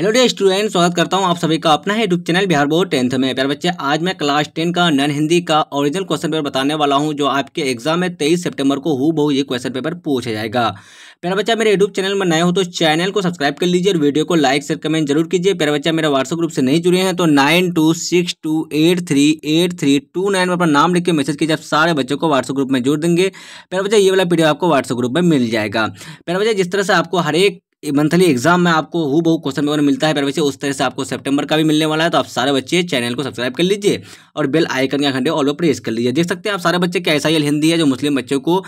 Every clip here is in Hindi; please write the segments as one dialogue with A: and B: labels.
A: हेलो डे स्टूडेंट स्वागत करता हूं आप सभी का अपना है YouTube channel Bihar board tenth में प्यार बच्चे आज मैं क्लास टेन का नन हिंदी का ओरिजिनल क्वेश्चन पेपर बताने वाला हूं जो आपके एग्जाम में तेईस सितंबर को हु बहु ये क्वेश्चन पेपर पूछा जाएगा प्यार बच्चा मेरे यूट्यूब चैनल में नए हो तो चैनल को सब्सक्राइब कर लीजिए और वीडियो को लाइक शेयर कमेंट जरूर कीजिए प्यार बच्चा मेरे व्हाट्सअप ग्रुप से नहीं जुड़े हैं तो nine two six two eight three eight three two nine में नाम लिख के मैसेज कीजिए आप सारे बच्चों को व्हाट्सअप ग्रुप में जोड़ देंगे प्यार बच्चा ये वाला वीडियो आपको व्हाट्सअप ग्रुप में मिल जाएगा प्यार बच्चा जिस तरह से आपको हर एक मंथली एग्जाम में आपको हु बहु क्वेश्चन पेपर मिलता है वैसे उस तरह से आपको सेप्टेबर का भी मिलने वाला है तो आप सारे बच्चे चैनल को सब्सक्राइब कर लीजिए और बेल आइकन का घंटे ऑल प्रेस कर लीजिए देख सकते हैं आप सारे बच्चे क्या एस हिंदी है जो मुस्लिम बच्चों को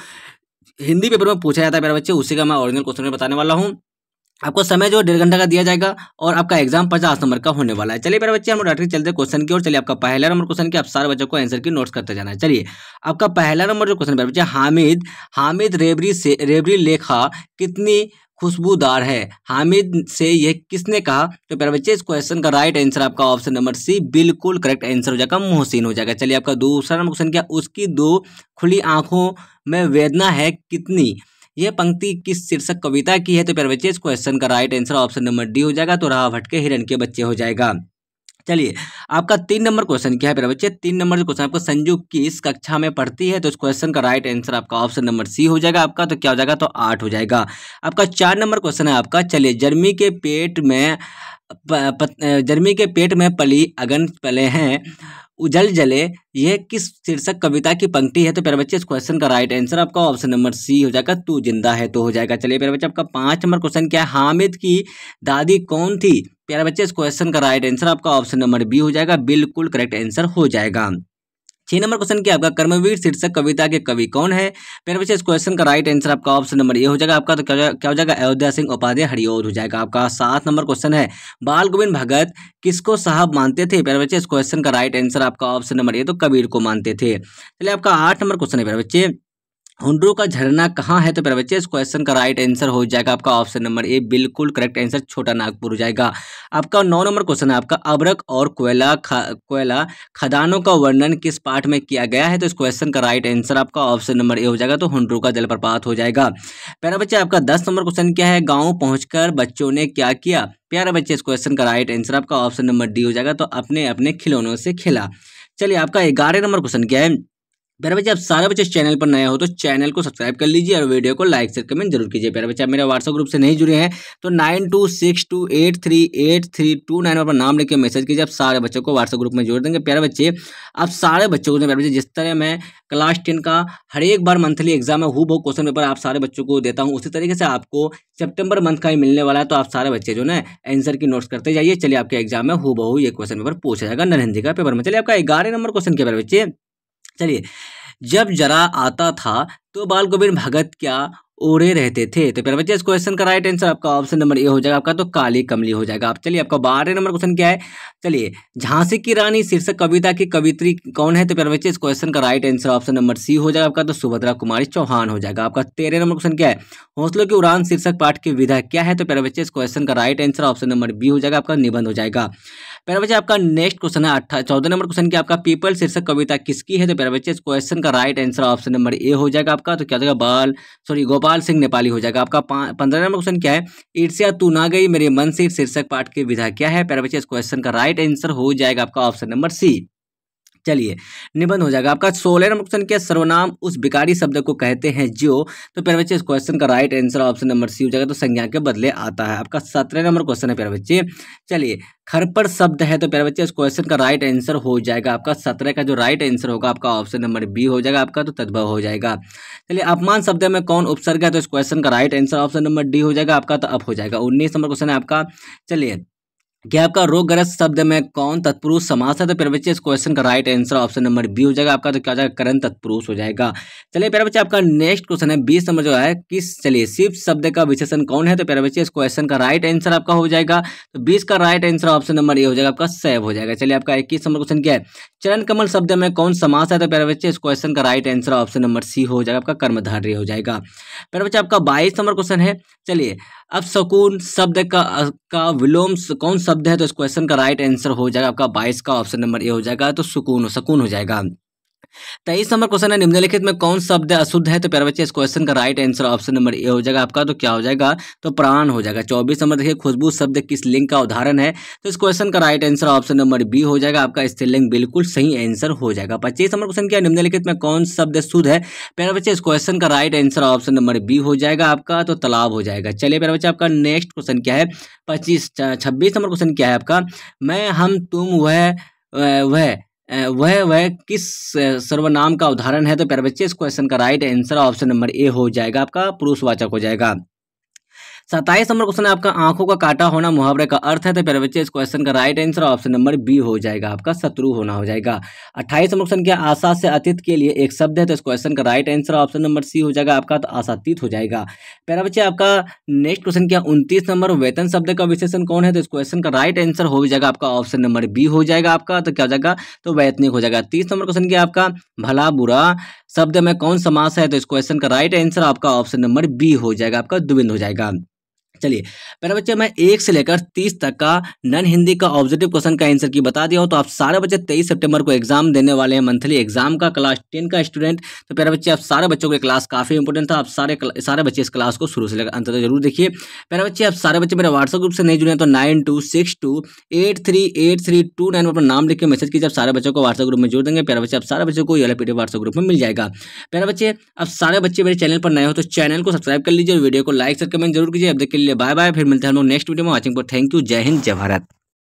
A: हिंदी पेपर में पूछा जाता है मेरे बच्चे उसी का मैं ऑरिजिनल क्वेश्चन में बताने वाला हूँ आपको समय जो डेढ़ घंटा का दिया जाएगा और आपका एग्जाम पचास नंबर का होने वाला है चलिए मेरे बच्चे हम डायरेक्ट चलते क्वेश्चन की और चलिए आपका पहला नंबर क्वेश्चन की आप सारे बच्चों को आंसर की नोट्स करते जाना है चलिए आपका पहला नंबर जो क्वेश्चन मेरे बच्चे हामिद हामिद रेबरी से रेबरी लेखा कितनी खुशबूदार है हामिद से यह किसने कहा तो प्यारे बच्चे इस क्वेश्चन का राइट आंसर आपका ऑप्शन नंबर सी बिल्कुल करेक्ट आंसर हो जाएगा मोहसिन हो जाएगा चलिए आपका दूसरा नंबर क्वेश्चन क्या उसकी दो खुली आंखों में वेदना है कितनी यह पंक्ति किस शीर्षक कविता की है तो प्यारे बच्चे इस क्वेश्चन का right answer option number D हो जाएगा तो राह भटके हिरण के बच्चे हो जाएगा चलिए आपका तीन नंबर क्वेश्चन क्या है मेरा बच्चे तीन नंबर जो क्वेश्चन आपको संजू किस कक्षा में पढ़ती है तो इस क्वेश्चन का राइट आंसर आपका ऑप्शन नंबर सी हो जाएगा आपका तो क्या हो जाएगा तो आठ हो जाएगा आपका चार नंबर क्वेश्चन है आपका चलिए जर्मी के पेट में जर्मी के पेट में पली अगन पले हैं उजल जले यह किस शीर्षक कविता की पंक्ति है तो प्यारे बच्चे इस क्वेश्चन का राइट आंसर आपका ऑप्शन नंबर सी हो जाएगा तू जिंदा है तो हो जाएगा चलिए प्यारे बच्चे आपका पाँच नंबर क्वेश्चन क्या है हामिद की दादी कौन थी प्यारे बच्चे इस क्वेश्चन का राइट आंसर आपका ऑप्शन नंबर बी हो जाएगा बिल्कुल करेक्ट आंसर हो जाएगा छह नंबर क्वेश्चन क्या आपका कर्मवीर शीर्षक कविता के कवि कौन है प्यारे बच्चे इस क्वेश्चन का राइट आंसर आपका ऑप्शन नंबर ए हो जाएगा आपका तो क्या हो जाएगा अयोध्या सिंह उपाध्याय हरिओद हो जाएगा आपका सात नंबर क्वेश्चन है बाल गोविंद भगत किसको साहब मानते थे प्यारे बच्चे इस क्वेश्चन का राइट आंसर आपका ऑप्शन नंबर ए तो कबीर को मानते थे चलिए आपका आठ नंबर क्वेश्चन है प्यारे बच्चे हुंडरों का झरना कहाँ है तो मेरा बच्चे इस क्वेश्चन का राइट आंसर हो जाएगा आपका ऑप्शन नंबर ए बिल्कुल करेक्ट आंसर छोटा नागपुर हो जाएगा आपका नौ नंबर क्वेश्चन है आपका अबरक और कोयला खा, कोयला खदानों का वर्णन किस पाठ में किया गया है तो इस क्वेश्चन का राइट आंसर आपका ऑप्शन नंबर ए हो जाएगा तो हुंडरों का जलप्रपात हो जाएगा प्यारा बच्चे आपका दस नंबर क्वेश्चन क्या है गाँव पहुँच बच्चों ने क्या किया प्यारा बच्चे इस क्वेश्चन का राइट आंसर आपका ऑप्शन नंबर डी हो जाएगा तो अपने अपने खिलौनों से खेला चलिए आपका ग्यारह नंबर क्वेश्चन क्या है प्यारे बच्चे आप सारे बच्चे चैनल पर नए हो तो चैनल को सब्सक्राइब कर लीजिए और वीडियो को लाइक शेयर कमेंट जरूर कीजिए प्यारे बच्चे आप मेरे व्हाट्सअप ग्रुप से नहीं जुड़े हैं तो nine two six two eight three eight three two nine पर नाम लिख के मैसेज कीजिए आप सारे बच्चों को व्हाट्सअप ग्रुप में जोड़ देंगे प्यारे बच्चे आप सारे बच्चों को प्यारे बच्चे जिस तरह मैं क्लास टेन का हर एक बार मंथली एग्जाम में हु क्वेश्चन पेपर आप सारे बच्चों को देता हूँ उसी तरीके से आपको सेप्टेम्बर मंथ का ही मिलने वाला है तो आप सारे बच्चे जो ना आंसर की नोट्स करते जाइए चलिए आपके एग्जाम में हु ये क्वेश्चन पेपर पूछा जाएगा नरेंद्र जी का पेपर में चलिए आपका ग्यारह नंबर क्वेश्चन के प्यारे बच्चे चलिए जब जरा आता था तो बाल गोविंद भगत क्या उड़े रहते थे तो प्यारे बच्चे इस क्वेश्चन का राइट आंसर आपका ऑप्शन नंबर ए हो जाएगा आपका तो काली कमली हो जाएगा आप चलिए आपका बारह नंबर क्वेश्चन क्या है चलिए झांसी की रानी शीर्षक कविता की कवित्री कौन है तो प्यारे बच्चे इस क्वेश्चन का right answer option number C हो जाएगा आपका तो सुभद्रा कुमारी चौहान हो जाएगा आपका तेरह नंबर क्वेश्चन क्या है हौसलों की उड़ान शीर्षक पाठ की विधा क्या है तो प्यारे बच्चे इस क्वेश्चन का right answer option number B हो जाएगा आपका निबंध हो जाएगा प्यारे बच्चे आपका नेक्स्ट क्वेश्चन है अट्ठा चौदह नंबर क्वेश्चन क्या आपका पीपल शीर्षक कविता किसकी है तो प्यारे बच्चे इस क्वेश्चन का right answer option number A हो जाएगा आपका तो क्या हो जाएगा बाल सॉरी गोपाल गोपाल सिंह नेपाली हो जाएगा आपका पंद्रह नंबर क्वेश्चन क्या है ईर्ष्या तू ना गई मेरे मन से शीर्षक पाठ की विधा क्या है पैरा बच्चे इस क्वेश्चन का राइट आंसर हो जाएगा आपका ऑप्शन नंबर सी चलिए निबंध हो जाएगा आपका सोलह नंबर क्वेश्चन क्या सर्वनाम उस बिकारी शब्द को कहते हैं जो तो प्यारे बच्चे इस क्वेश्चन का right answer option number C हो जाएगा तो संज्ञा के बदले आता है आपका सत्रह नंबर क्वेश्चन है प्यारे बच्चे चलिए खरपड़ शब्द है तो प्यारे बच्चे इस क्वेश्चन का राइट आंसर हो जाएगा आपका सत्रह का जो राइट आंसर होगा आपका ऑप्शन नंबर बी हो जाएगा आपका तो तद्भव हो जाएगा चलिए अपमान शब्द में कौन उपसर्ग है तो इस क्वेश्चन का right answer option number D हो जाएगा आपका तो अप हो जाएगा उन्नीस नंबर क्वेश्चन है आपका चलिए क्या आपका ग्रस्त शब्द में कौन तत्पुरुष समास है तो प्यारे बच्चे इस क्वेश्चन का right answer option number B हो जाएगा आपका तो क्या हो जाएगा करण तत्पुरुष हो जाएगा चलिए प्यारे बच्चे आपका नेक्स्ट क्वेश्चन है बीस नंबर जो है किस चलिए शिव शब्द का विशेषण कौन है तो प्यारे बच्चे इस क्वेश्चन का राइट आंसर आपका हो जाएगा तो बीस का right answer option number A हो जाएगा आपका सैव हो जाएगा चलिए आपका इक्कीस नंबर क्वेश्चन क्या है चरण कमल शब्द में कौन समास है तो प्यारे बच्चे इस क्वेश्चन का right answer option number C हो जाएगा आपका कर्मधार्य हो जाएगा प्यारे बच्चे आपका बाईस नंबर क्वेश्चन है चलिए अब सुकून शब्द का का विलोम कौन शब्द है तो इस क्वेश्चन का राइट आंसर हो जाएगा आपका बाईस का ऑप्शन नंबर ए हो जाएगा तो सुकून सुकून हो जाएगा तेईस नंबर क्वेश्चन है निम्नलिखित में कौन शब्द अशुद्ध है तो प्यार बच्चे इस क्वेश्चन का right answer option number A हो जाएगा आपका तो क्या हो जाएगा तो प्राण हो जाएगा चौबीस नंबर देखिए खुशबू शब्द किस लिंग का उदाहरण है तो इस क्वेश्चन का right answer option number B हो जाएगा आपका स्त्रीलिंग बिल्कुल सही आंसर हो जाएगा पच्चीस नंबर क्वेश्चन क्या निम्नलिखित में कौन शब्द शुद्ध है प्यारे बच्चे इस क्वेश्चन का right answer option number B हो जाएगा आपका तो तालाब हो जाएगा चलिए प्यारे बच्चे आपका नेक्स्ट क्वेश्चन क्या है पच्चीस छब्बीस नंबर क्वेश्चन क्या है आपका मैं हम तुम वह वह वह वह किस सर्वनाम का उदाहरण है तो प्यारे बच्चे इस क्वेश्चन का right answer option number A हो जाएगा आपका पुरुषवाचक हो जाएगा सत्ताईस नंबर क्वेश्चन है आपका आंखों का काटा होना मुहावरे का अर्थ है तो प्यारे बच्चे इस क्वेश्चन का right answer option number B हो जाएगा आपका शत्रु होना हो जाएगा अट्ठाईस नंबर क्वेश्चन क्या आशा से अतीत के लिए एक शब्द है तो इस क्वेश्चन का right answer option number C हो जाएगा आपका तो आशातीत हो जाएगा प्यारा बच्चे आपका नेक्स्ट क्वेश्चन क्या उनतीस नंबर वेतन शब्द का विशेषण कौन है तो इस क्वेश्चन का राइट आंसर हो जाएगा आपका ऑप्शन नंबर बी हो जाएगा आपका तो क्या हो जाएगा तो वैतनिक हो जाएगा तीस नंबर क्वेश्चन क्या आपका भला बुरा शब्द में कौन समास है तो इस क्वेश्चन का राइट आंसर आपका ऑप्शन नंबर बी हो जाएगा आपका द्विंद हो जाएगा चलिए मेरा बच्चे मैं एक से लेकर तीस तक का नन हिंदी का ऑब्जेक्टिव क्वेश्चन का आंसर की बता दिया हूँ तो आप सारे बच्चे तेईस सितंबर को एग्जाम देने वाले हैं मंथली एग्जाम का क्लास टेन का स्टूडेंट तो प्यारे बच्चे आप सारे बच्चों के क्लास काफ़ी इंपॉर्टेंट था आप सारे सारे बच्चे इस क्लास को शुरू से लेकर अंत तक जरूर देखिए पहले बच्चे आप सारे बच्चे मेरे व्हाट्सअप ग्रुप से नहीं जुड़े तो nine two six two eight three eight three two nine पर नाम लिख के मैसेज कीजिए आप सारे बच्चों को व्हाट्सअप ग्रुप में जुड़ देंगे पेरा बच्चे आप सारे बच्चों को ये पी व्हाट्सअप ग्रुप में मिल जाएगा प्यारे बच्चे आप सारे बच्चे मेरे चैनल पर नए हो तो चैनल को सब्सक्राइब कर लीजिए और वीडियो को लाइक सर कमेंट जरूर कीजिए अब देख के लिए लिए बाय बाय फिर मिलते हैं हम लोग नेक्स्ट वीडियो में वॉचिंग पर थैंक यू जय हिंद जय भारत